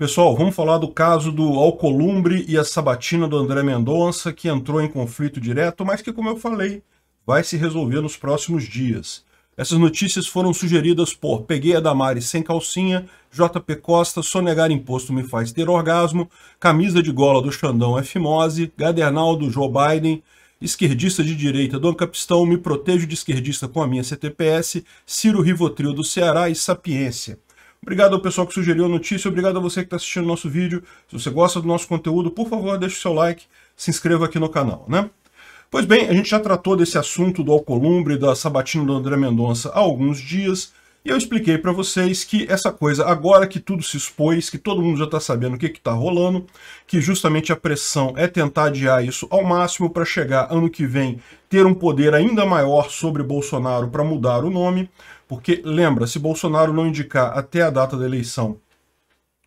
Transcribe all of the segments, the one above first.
Pessoal, vamos falar do caso do Alcolumbre e a Sabatina do André Mendonça, que entrou em conflito direto, mas que, como eu falei, vai se resolver nos próximos dias. Essas notícias foram sugeridas por Peguei a Damari sem calcinha, JP Costa, Sonegar Imposto Me Faz Ter Orgasmo, Camisa de Gola do Xandão F. Mose, do Joe Biden, Esquerdista de Direita do Capistão, Me Protejo de Esquerdista com a Minha CTPS, Ciro Rivotril do Ceará e Sapiência. Obrigado ao pessoal que sugeriu a notícia, obrigado a você que está assistindo o nosso vídeo. Se você gosta do nosso conteúdo, por favor, deixe o seu like, se inscreva aqui no canal, né? Pois bem, a gente já tratou desse assunto do Alcolumbre, da sabatina do André Mendonça há alguns dias. E eu expliquei para vocês que essa coisa, agora que tudo se expôs, que todo mundo já está sabendo o que está rolando, que justamente a pressão é tentar adiar isso ao máximo para chegar ano que vem ter um poder ainda maior sobre Bolsonaro para mudar o nome, porque lembra, se Bolsonaro não indicar até a data da eleição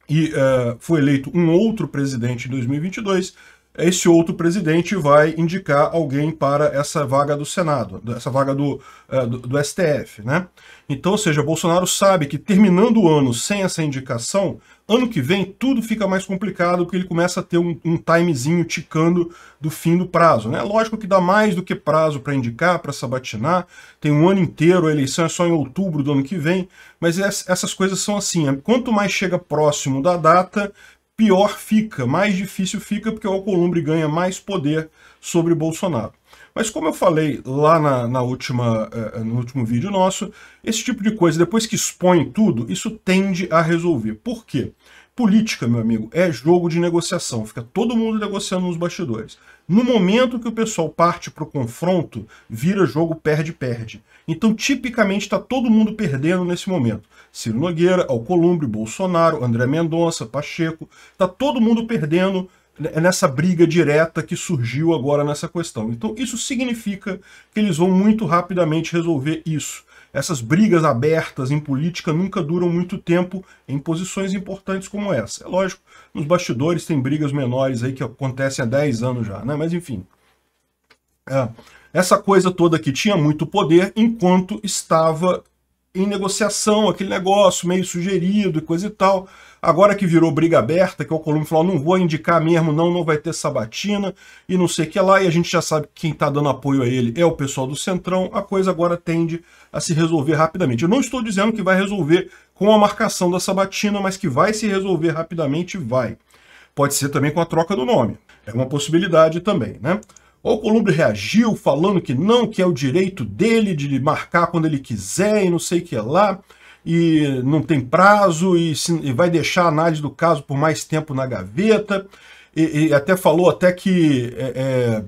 e uh, eh, foi eleito um outro presidente em 2022, este outro presidente vai indicar alguém para essa vaga do Senado, essa vaga do, eh, do, do, STF. Né? Então, ou seja, Bolsonaro sabe que terminando o ano sem essa indicação, ano que vem tudo fica mais complicado, porque ele começa a ter um, um timezinho ticando do fim do prazo. Né? Lógico que dá mais do que prazo para indicar, para sabatinar, tem um ano inteiro, a eleição é só em outubro do ano que vem, mas essas coisas são assim, né? quanto mais chega próximo da data, pior fica, mais difícil fica, porque o Alcolumbre ganha mais poder sobre Bolsonaro. Mas como eu falei lá na, na última, eh, eh, no último vídeo nosso, esse tipo de coisa, depois que expõe tudo, isso tende a resolver. Por quê? Política, meu amigo, é jogo de negociação. Fica todo mundo negociando nos bastidores. No momento que o pessoal parte para o confronto, vira jogo perde-perde. Então, tipicamente, está todo mundo perdendo nesse momento. Ciro Nogueira, Alcolumbre, Bolsonaro, André Mendonça, Pacheco. Está todo mundo perdendo nessa briga direta que surgiu agora nessa questão. Então, isso significa que eles vão muito rapidamente resolver isso. Essas brigas abertas em política nunca duram muito tempo em posições importantes como essa. É lógico, nos bastidores tem brigas menores aí que acontecem há 10 anos já, né? Mas enfim. É, essa coisa toda aqui tinha muito poder enquanto estava em negociação, aquele negócio meio sugerido e coisa e tal. Agora que virou briga aberta, que o Columbo falou, não vou indicar mesmo, não, não vai ter sabatina e não sei o que lá, e a gente já sabe que quem está dando apoio a ele é o pessoal do Centrão, a coisa agora tende a se resolver rapidamente. Eu não estou dizendo que vai resolver com a marcação da sabatina, mas que vai se resolver rapidamente, vai. Pode ser também com a troca do nome. É uma possibilidade também, né? O Columbo reagiu falando que não, que é o direito dele de marcar quando ele quiser e não sei o que lá e não tem prazo e, se, e vai deixar a análise do caso por mais tempo na gaveta. E, e até falou até que é, é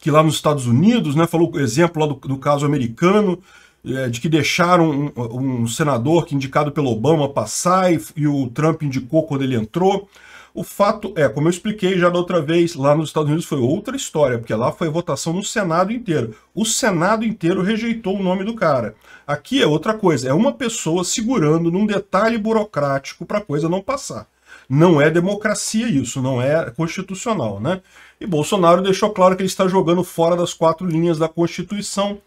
que lá nos Estados Unidos, né, falou o exemplo lá do, do caso americano, é, de que deixaram um, um, senador que indicado pelo Obama passar e, e, o Trump indicou quando ele entrou. O fato é, como eu expliquei já da outra vez, lá nos Estados Unidos foi outra história, porque lá foi votação no Senado inteiro. O Senado inteiro rejeitou o nome do cara. Aqui é outra coisa, é uma pessoa segurando num detalhe burocrático para a coisa não passar. Não é democracia isso, não é constitucional, né? E Bolsonaro deixou claro que ele está jogando fora das quatro linhas da Constituição.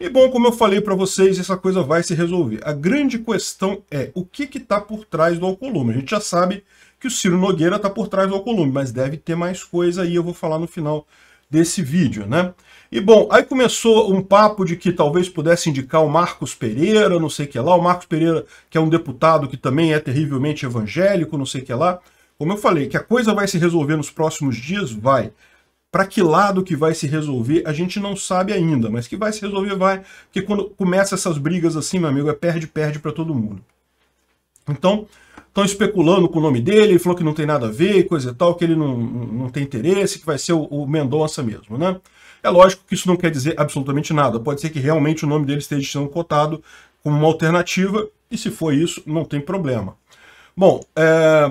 E bom, como eu falei para vocês, essa coisa vai se resolver. A grande questão é o que está por trás do Alcolumbre. A gente já sabe que o Ciro Nogueira está por trás do Alcolumbre, mas deve ter mais coisa aí, eu vou falar no final desse vídeo, né? E bom, aí começou um papo de que talvez pudesse indicar o Marcos Pereira, não sei o que lá, o Marcos Pereira, que é um deputado que também é terrivelmente evangélico, não sei o que lá. Como eu falei, que a coisa vai se resolver nos próximos dias, vai. Para que lado que vai se resolver, a gente não sabe ainda, mas que vai se resolver, vai. Porque quando começa essas brigas assim, meu amigo, é perde-perde para todo mundo. Então, estão especulando com o nome dele, ele falou que não tem nada a ver, coisa e tal, que ele não, não tem interesse, que vai ser o, o Mendonça mesmo, né? É lógico que isso não quer dizer absolutamente nada. Pode ser que realmente o nome dele esteja sendo cotado como uma alternativa, e se for isso, não tem problema. Bom, é...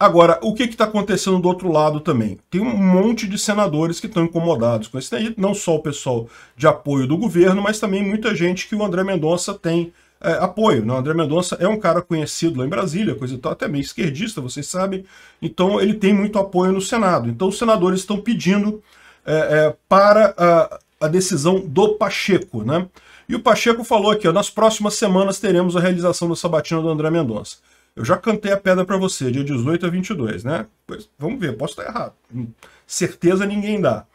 agora, o que está acontecendo do outro lado também? Tem um monte de senadores que estão incomodados com isso daí, não só o pessoal de apoio do governo, mas também muita gente que o André Mendonça tem é, apoio. Né? O André Mendonça é um cara conhecido lá em Brasília, coisa e tal, até meio esquerdista, vocês sabem. Então ele tem muito apoio no Senado. Então os senadores estão pedindo é, é, para a, a, decisão do Pacheco. Né? E o Pacheco falou aqui, ó, nas próximas semanas teremos a realização da sabatina do André Mendonça. Eu já cantei a pedra para você, dia 18 a 22, né? Pois, vamos ver, posso estar errado. Hum, certeza ninguém dá.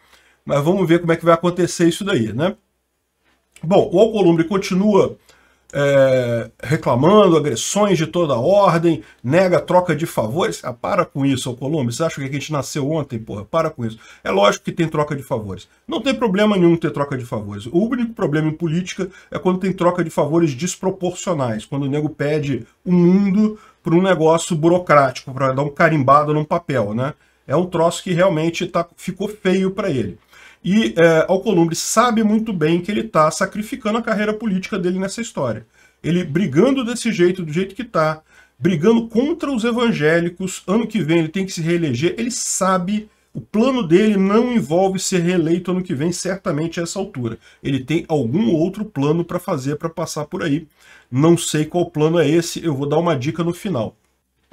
Mas vamos ver como é que vai acontecer isso daí, né? Bom, o Alcolumbre continua é, reclamando, agressões de toda ordem, nega troca de favores. Ah, para com isso, ô Colombo. Vocês acham que a gente nasceu ontem, porra? Para com isso. É lógico que tem troca de favores. Não tem problema nenhum ter troca de favores. O único problema em política é quando tem troca de favores desproporcionais, quando o nego pede o mundo para um negócio burocrático, para dar um carimbado num papel, né? É um troço que realmente tá, ficou feio para ele. E é, Alcolumbre sabe muito bem que ele está sacrificando a carreira política dele nessa história. Ele brigando desse jeito, do jeito que está, brigando contra os evangélicos, ano que vem ele tem que se reeleger, ele sabe, o plano dele não envolve ser reeleito ano que vem, certamente a essa altura. Ele tem algum outro plano para fazer, para passar por aí. Não sei qual plano é esse, eu vou dar uma dica no final.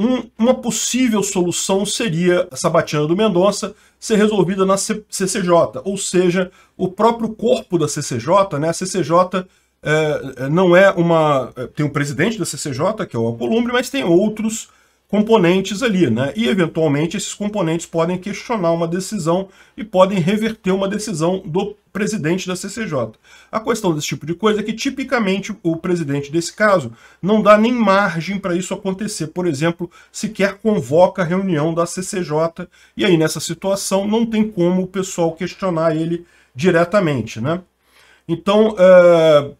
Um, uma possível solução seria a Sabatina do Mendonça ser resolvida na CCJ, ou seja, o próprio corpo da CCJ, né? A CCJ é, eh, eh, não é uma... Eh, tem o presidente da CCJ, que é o Alcolumbre, mas tem outros componentes ali, né? E eventualmente esses componentes podem questionar uma decisão e podem reverter uma decisão do presidente da CCJ. A questão desse tipo de coisa é que tipicamente o presidente desse caso não dá nem margem para isso acontecer. Por exemplo, sequer convoca a reunião da CCJ e aí nessa situação não tem como o pessoal questionar ele diretamente, né? Então, uh,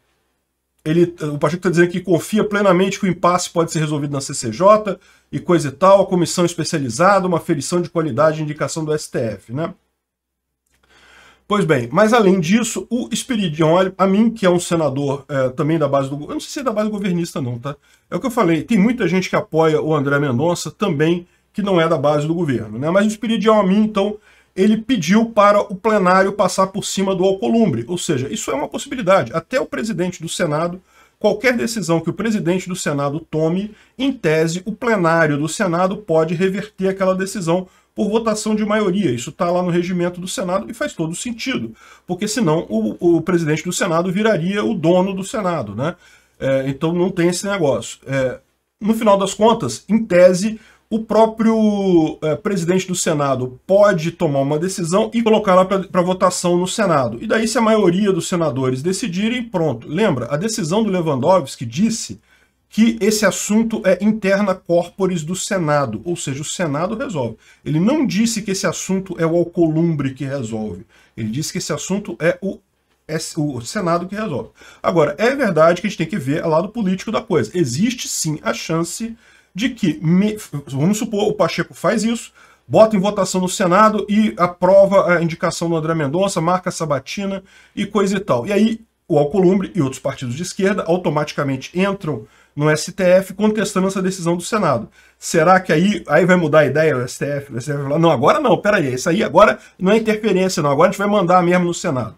ele, o Pacheco está dizendo que confia plenamente que o impasse pode ser resolvido na CCJ e coisa e tal, a comissão especializada, uma ferição de qualidade e indicação do STF, né? Pois bem, mas além disso, o Espiridion, a mim, que é um senador é, também da base do... Eu não sei se é da base governista não, tá? É o que eu falei, tem muita gente que apoia o André Mendonça também, que não é da base do governo, né? Mas o Espiridion, a mim, então, ele pediu para o plenário passar por cima do Alcolumbre. Ou seja, isso é uma possibilidade. Até o presidente do Senado, qualquer decisão que o presidente do Senado tome, em tese, o plenário do Senado pode reverter aquela decisão por votação de maioria. Isso está lá no regimento do Senado e faz todo sentido, porque senão o, o presidente do Senado viraria o dono do Senado. Né? É, então não tem esse negócio. É, no final das contas, em tese, o próprio é, presidente do Senado pode tomar uma decisão e colocá-la para votação no Senado. E daí, se a maioria dos senadores decidirem, pronto. Lembra, a decisão do Lewandowski disse que esse assunto é interna corporis do Senado, ou seja, o Senado resolve. Ele não disse que esse assunto é o Alcolumbre que resolve. Ele disse que esse assunto é o é o Senado que resolve. Agora, é verdade que a gente tem que ver o lado político da coisa. Existe sim a chance de que, me, vamos supor, o Pacheco faz isso, bota em votação no Senado e aprova a indicação do André Mendonça, marca Sabatina e coisa e tal. E aí o Alcolumbre e outros partidos de esquerda automaticamente entram no STF contestando essa decisão do Senado. Será que aí, aí vai mudar a ideia do STF? O STF vai falar, não, agora não, peraí, isso aí agora não é interferência não, agora a gente vai mandar mesmo no Senado.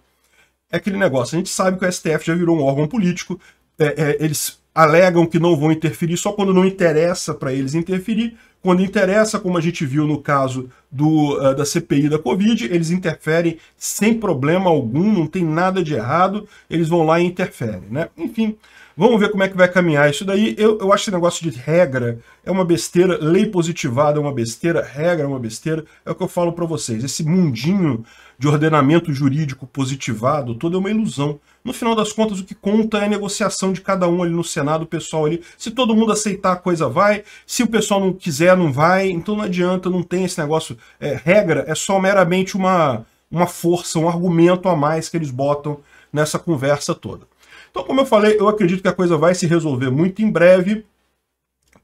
É aquele negócio, a gente sabe que o STF já virou um órgão político, é, é, eles alegam que não vão interferir só quando não interessa para eles interferir. Quando interessa, como a gente viu no caso do, uh, da CPI da Covid, eles interferem sem problema algum, não tem nada de errado, eles vão lá e interferem. Né? Enfim, vamos ver como é que vai caminhar isso daí. Eu, eu acho esse negócio de regra é uma besteira, lei positivada é uma besteira, regra é uma besteira, é o que eu falo para vocês. Esse mundinho de ordenamento jurídico positivado todo é uma ilusão no final das contas, o que conta é a negociação de cada um ali no Senado, o pessoal ali. Se todo mundo aceitar, a coisa vai. Se o pessoal não quiser, não vai. Então não adianta, não tem esse negócio. É, regra é só meramente uma, uma força, um argumento a mais que eles botam nessa conversa toda. Então, como eu falei, eu acredito que a coisa vai se resolver muito em breve.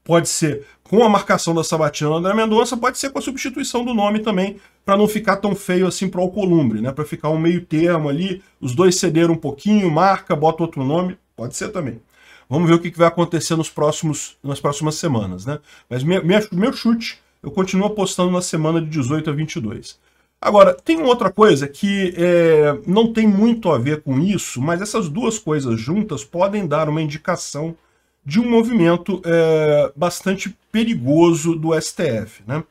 Pode ser com a marcação da Sabatina André Mendonça, pode ser com a substituição do nome também, para não ficar tão feio assim para o Columbre, né? Para ficar um meio termo ali, os dois cederam um pouquinho, marca, bota outro nome, pode ser também. Vamos ver o que vai acontecer nos próximos, nas próximas semanas, né? Mas minha, meu chute, eu continuo apostando na semana de 18 a 22. Agora, tem uma outra coisa que é, não tem muito a ver com isso, mas essas duas coisas juntas podem dar uma indicação de um movimento é, bastante perigoso do STF. Né?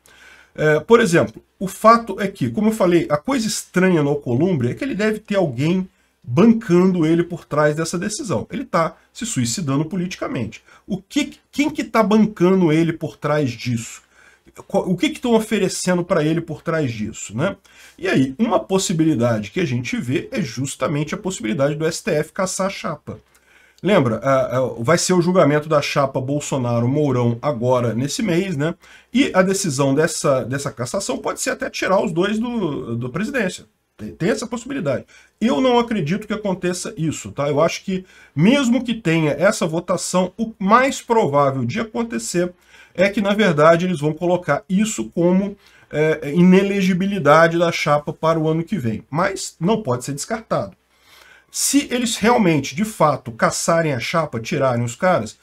É, por exemplo, o fato é que, como eu falei, a coisa estranha no Alcolumbre é que ele deve ter alguém bancando ele por trás dessa decisão. Ele está se suicidando politicamente. O que, quem que está bancando ele por trás disso? O que estão oferecendo para ele por trás disso, né? E aí, uma possibilidade que a gente vê é justamente a possibilidade do STF caçar a chapa. Lembra, vai ser o julgamento da chapa Bolsonaro-Mourão agora nesse mês, né? E a decisão dessa, dessa cassação pode ser até tirar os dois do, do presidência. Tem essa possibilidade. Eu não acredito que aconteça isso, tá? Eu acho que, mesmo que tenha essa votação, o mais provável de acontecer é que, na verdade, eles vão colocar isso como é, inelegibilidade da chapa para o ano que vem. Mas não pode ser descartado. Se eles realmente, de fato, caçarem a chapa, tirarem os caras,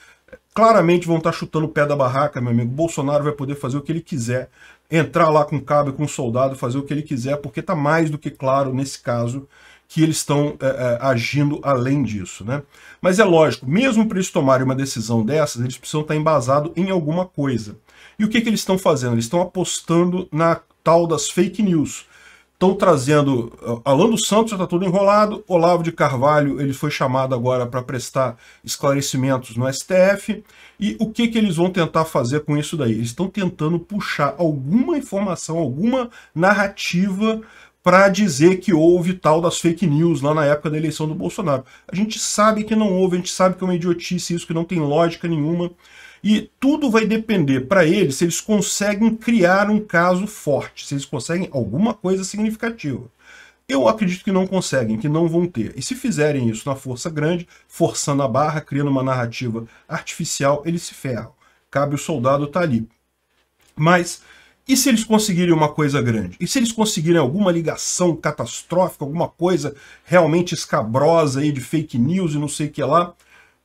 claramente vão estar tá chutando o pé da barraca, meu amigo. Bolsonaro vai poder fazer o que ele quiser, entrar lá com cabo e com soldado, fazer o que ele quiser, porque está mais do que claro nesse caso que eles estão é, é, agindo além disso. Né? Mas é lógico, mesmo para eles tomarem uma decisão dessas, eles precisam estar tá embasados em alguma coisa. E o que, que eles estão fazendo? Eles estão apostando na tal das fake news estão trazendo. Ah, Alan dos Santos já está tudo enrolado. Olavo de Carvalho ele foi chamado agora para prestar esclarecimentos no STF. E o que, que eles vão tentar fazer com isso daí? Eles estão tentando puxar alguma informação, alguma narrativa para dizer que houve tal das fake news lá na época da eleição do Bolsonaro. A gente sabe que não houve, a gente sabe que é uma idiotice isso, que não tem lógica nenhuma. E tudo vai depender para eles se eles conseguem criar um caso forte, se eles conseguem alguma coisa significativa. Eu acredito que não conseguem, que não vão ter. E se fizerem isso na força grande, forçando a barra, criando uma narrativa artificial, eles se ferram. Cabe o soldado estar tá ali. Mas e se eles conseguirem uma coisa grande? E se eles conseguirem alguma ligação catastrófica, alguma coisa realmente escabrosa aí de fake news e não sei o que lá?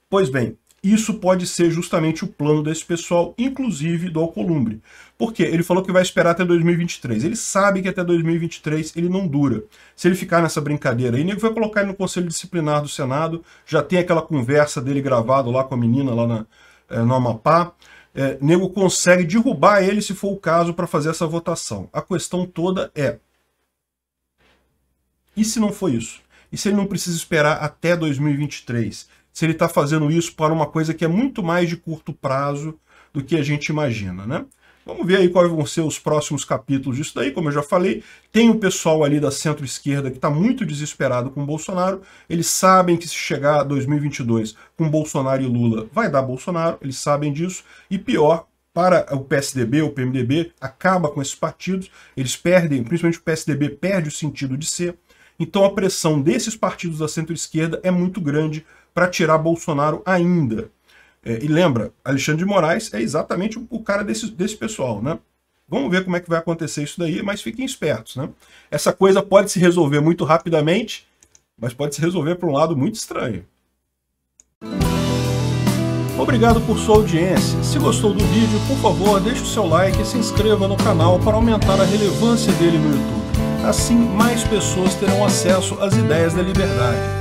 Pois bem, isso pode ser justamente o plano desse pessoal, inclusive do Alcolumbre. Porque ele falou que vai esperar até 2023. Ele sabe que até 2023 ele não dura. Se ele ficar nessa brincadeira aí, nego vai colocar ele no Conselho Disciplinar do Senado, já tem aquela conversa dele gravado lá com a menina lá na, eh, no Amapá é, nego consegue derrubar ele, se for o caso, para fazer essa votação. A questão toda é: e se não foi isso? E se ele não precisa esperar até 2023? Se ele está fazendo isso para uma coisa que é muito mais de curto prazo do que a gente imagina, né? Vamos ver aí quais vão ser os próximos capítulos disso daí, como eu já falei. Tem o pessoal ali da centro-esquerda que está muito desesperado com o Bolsonaro. Eles sabem que se chegar a 2022 com Bolsonaro e Lula, vai dar Bolsonaro, eles sabem disso. E pior, para o PSDB, o PMDB, acaba com esses partidos, eles perdem, principalmente o PSDB perde o sentido de ser. Então a pressão desses partidos da centro-esquerda é muito grande para tirar Bolsonaro ainda. É, e lembra, Alexandre de Moraes é exatamente o, o cara desse, desse pessoal, né? Vamos ver como é que vai acontecer isso daí, mas fiquem espertos, né? Essa coisa pode se resolver muito rapidamente, mas pode se resolver para um lado muito estranho. Obrigado por sua audiência. Se gostou do vídeo, por favor, deixe o seu like e se inscreva no canal para aumentar a relevância dele no YouTube. Assim, mais pessoas terão acesso às ideias da liberdade